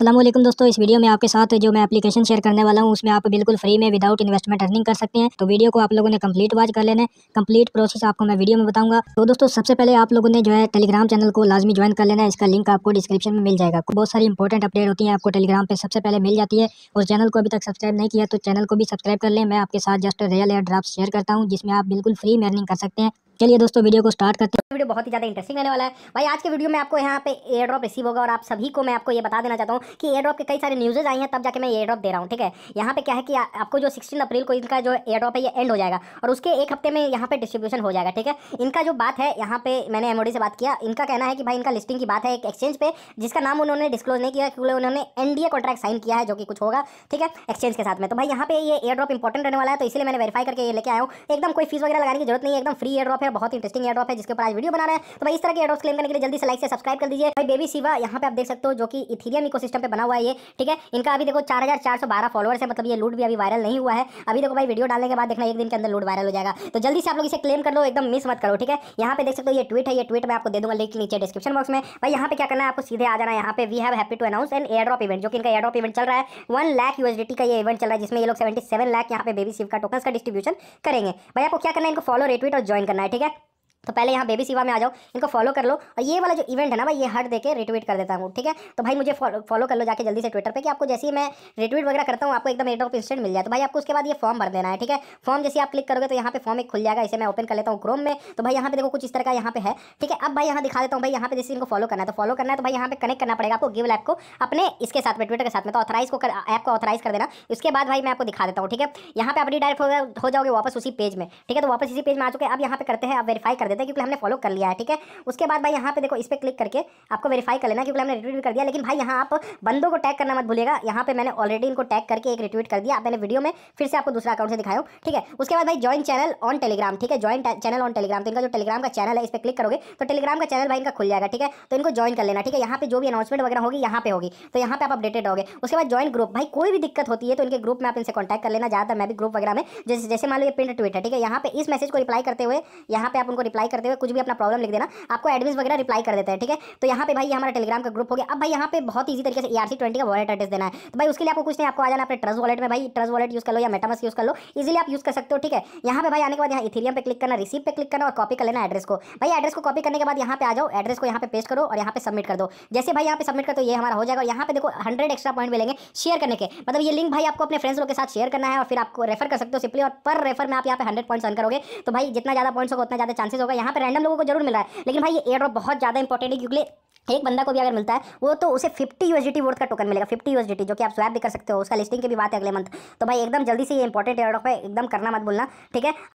अल्लाम दोस्तों इस वीडियो में आपके साथ जो मैं एप्लीकेशन शेयर करने वाला हूँ उसमें आप बिल्कुल फ्री में विदाउट इन्वेस्टमेंट अर्निंग कर सकते हैं तो वीडियो को आप लोगों ने कंप्लीट वॉच कर लेना है कंप्लीट प्रोसेस आपको मैं वीडियो में बताऊंगा तो दोस्तों सबसे पहले आप लोगों ने जो है टेलीग्राम चैनल को लाजमी ज्वाइन कर लेना है इसका लिंक आपको डिस्क्रिप्शन में मिल जाएगा बहुत सारी इंपॉर्टेंट अपडेट होती है आपको टेलीग्राम पर सबसे पहले मिल जाती है और चैनल को अभी तक सब्सक्राइब नहीं किया तो चैनल को भी सब्सक्राइब कर लें मैं आपके साथ just real air draft share करता हूँ जिसमें आप बिल्कुल फ्री में अर्निंग कर सकते हैं चलिए दोस्तों वीडियो को स्टार्ट करते हैं वीडियो बहुत ही ज़्यादा इंटरेस्टिंग रहने वाला है भाई आज के वीडियो में आपको यहाँ पे एयर ड्रॉप रिसीव होगा और आप सभी को मैं आपको ये बता देना चाहता हूँ कि एयर ड्रॉप के कई सारे न्यूज़ेज आई हैं तब जाके मैं एयर ड्रॉप दे रहा हूँ ठीक है यहाँ पे क्या है कि आपको जो सिक्सटीन अप्रैल को इनका जो एयर ड्रॉप है ये एंड हो जाएगा और उसके एक हफ्ते में यहाँ पे डिस्ट्रीब्यूशन हो जाएगा ठीक है इनका जो बात है यहाँ पे मैंने एमओडी से बात किया इनका कहना है कि भाई इनका लिस्टिंग की बात है एक एक्सचेंज पे जिसका नाम उन्होंने डिस्कलोज नहीं किया क्योंकि उन्होंने एनडीए कॉन्ट्रैक्ट साइन किया है जो कि कुछ होगा ठीक है एक्सचेंज के साथ में तो भाई यहाँ पे ये एयर ड्रॉप इंपॉर्टेंट रहने वाला है तो इसलिए मैंने वेरीफाई करके ये लेके आया हूँ एकदम कोई फीस वगैरह लगाने की जरूरत नहीं है एकदम फ्री एयर ड्रॉप है है बहुत इंटरेस्टिंग एयड्रॉप है जिसके ऊपर आज वीडियो बना रहे हैं तो भाई इस तरह के एयड्रॉप्स क्लेम करने के लिए जल्दी से लाइक से सब्सक्राइब कर दीजिए भाई बेबी सिवा यहाँ पे आप देख सकते हो जो कि इथीरियम इको पे बना हुआ है ये ठीक है इनका अभी देखो चार फॉलोअर्स है मतलब ये लूट भी अभी वायरल नहीं हुआ है अभी देखो भाई वीडियो डालने के बाद देखना एक दिन के अंदर लूट वायरल हो जाएगा तो जल्दी से आप लोग इसे क्लेम कर लो एकदम मिस मत करो ठीक है यहाँ पे देख सकते हो ये ट्वीट है ये ट्वीट मैं आपको दे दूंगा लिंक नीचे डिस्क्रिप्शन बॉक्स में भाई यहाँ पे क्या करना है आपको सीधे आ जाना यहाँ पे we have happy to announce an drop event जो कि इनका एयर ड्रॉप इवेंट चल रहा है वन लाख यूएसडी का ये इवेंट चल रहा है जिसमें ये लोग सेवेंटी सेवन लाख यहाँ पे बेबी सिव का टोकन का डिस्ट्रीब्यूशन करेंगे भाई आपको क्या करना है इनको फॉलो रेटवीट और ज्वाइन करना है ठीक है véget, तो पहले यहाँ बेबी सिवा में आ जाओ इनको फॉलो कर लो और ये वाला जो इवेंट है ना भाई ये हट देके रिट्वीट कर देता हूँ ठीक है तो भाई मुझे फॉलो कर लो जाके जल्दी से ट्विटर पे कि आपको जैसे ही मैं रिट्वीट वगैरह करता हूँ आपको एकदम ऑफ इंस्टेंट मिल जाए तो भाई आपको उसके बाद ये फॉर्म भर देना है ठीक है फॉर्म जैसे आप क्लिक करोगे तो यहाँ पे फॉर्म एक खुल जाएगा इसे मैं ओपन कर लेता हूँ क्रोम में तो भाई यहाँ पे देखो कुछ इस तरह का यहाँ पे है ठीक है अब भाई यहाँ दिखा देता हूँ भाई यहाँ पे जैसे इनको फॉलो करना है तो फॉलो करना है तो भाई यहाँ पे कनेक्ट करना पड़ेगा आपको गिवल ऐप को अपने इसके साथ में ट्विटर के साथ में तो ऑथराइज को ऐप को ऑथराइज कर देना उसके बाद भाई मैं आपको दिखा देता हूँ ठीक है यहाँ पे आप डायरेक्ट हो जाओगे वापस उसी पेज में ठीक है तो वापस इसी पेज में आ चुके अब यहाँ पे करते हैं आप वेरीफाई कर देते हैं क्योंकि हमने फॉलो कर लिया है ठीक है उसके बाद भाई यहाँ पे देखो इस पर क्लिक करके आपको वेरीफाई कर लेना क्योंकि हमने रिट्वीट कर दिया लेकिन भाई यहाँ आप बंदों को टैग करना मत भूलेगा यहाँ पे मैंने ऑलरेडी इनको टैग करके एक रिट्वीट कर दिया मैंने वीडियो में फिर से आपको दूसरा अकाउंट से दिखाया ठीक है उसके बाद भाई ज्वाइन चैनल ऑन टेलीग्राम ठीक है ज्वाइन चैनल ऑन टेलीग्राम तो इनका जो टेलीग्राम का चैनल है इस पर क्लिक करोगे तो टेलीग्राम का चैनल भाई इनका खुल जाएगा ठीक है तो इनको ज्वाइन कर लेना ठीक है यहाँ पे जो भी अनाउंसमेंट वगैरह होगी यहाँ पे होगी तो यहाँ पे आप अपडेटेड होगे उसके बाद ज्वाइन ग्रुप भाई कोई भी दिक्कत होती है तो इनके ग्रुप में आप इनसे कॉन्टैक्ट कर लेना ज़्यादातर मैं भी ग्रुप वगैरह में जैसे जैसे मान लो ये पिंड ट्वीट है ठीक है यहाँ पे इस मैसेज को रिप्लाई करते हुए यहाँ पे आप उनको रिप्लाई रिप्लाई करते हुए कुछ भी अपना प्रॉब्लम लिख देना आपको एडमिन वगैरह रिप्लाई कर देते हैं ठीक है तो यहाँ पे भाई हमारा टेलीग्राम का ग्रुप हो गया अब भाई यहाँ पे बहुत ईजी तरीके से ई e ट्वेंटी का वॉलेट एड्रेस देना है तो भाई उसके लिए आपको कुछ नहीं आपको आ जाना अपने ट्रस्ट वॉलेट में भाई ट्रस्ट वॉलेट यूज़ कर लो या मेटामस यूज़ कर लो इजिली आप यूज़ कर सकते हो ठीक है यहाँ पे भाई आने के बाद यहाँ इथीरियम पे क्लिक करना रिसीप पे क्लिक करना और कॉपी कर लेना एड्रेस को भाई एड्रेस को कॉपी करने के बाद यहाँ पे आ जाओ एड्रेस को यहाँ पे पेस्ट करो और यहाँ पे सबमिट कर दो जैसे भाई यहाँ पे सबमिट कर दो ये हमारा हो जाएगा यहाँ पे देखो हंड्रेड एक्स्ट्रा पॉइंट मिलेंगे शेयर करने के मतलब ये लिंक भाई आपको अपने फ्रेंड्स लोग के साथ शेयर करना है और फिर आपको रेफर कर सकते हो सिंपली और पर रेफर में आप यहाँ पे हंड्रेड पॉइंट्स अन करोगे तो भाई जितना ज्यादा पॉइंट्स होगा उतना ज्यादा चांसेस होगा यहाँ पर रैंडम लोगों को जरूर मिल रहा है लेकिन भाई ये एयर ड्रॉप बहुत ज़्यादा इंपॉर्टेंट है क्योंकि एक बंदा को भी अगर मिलता है वो तो उसे 50 USDT वर्थ का टोकन मिलेगा 50 USDT जो कि आप स्वैप भी कर सकते हो उसका लिस्टिंग की भी बात है अगले मंथ तो भाई एकदम जल्दी से ये इंपॉर्टेंट एयर ड्रॉप है एकदम करना मत बोलना ठीक है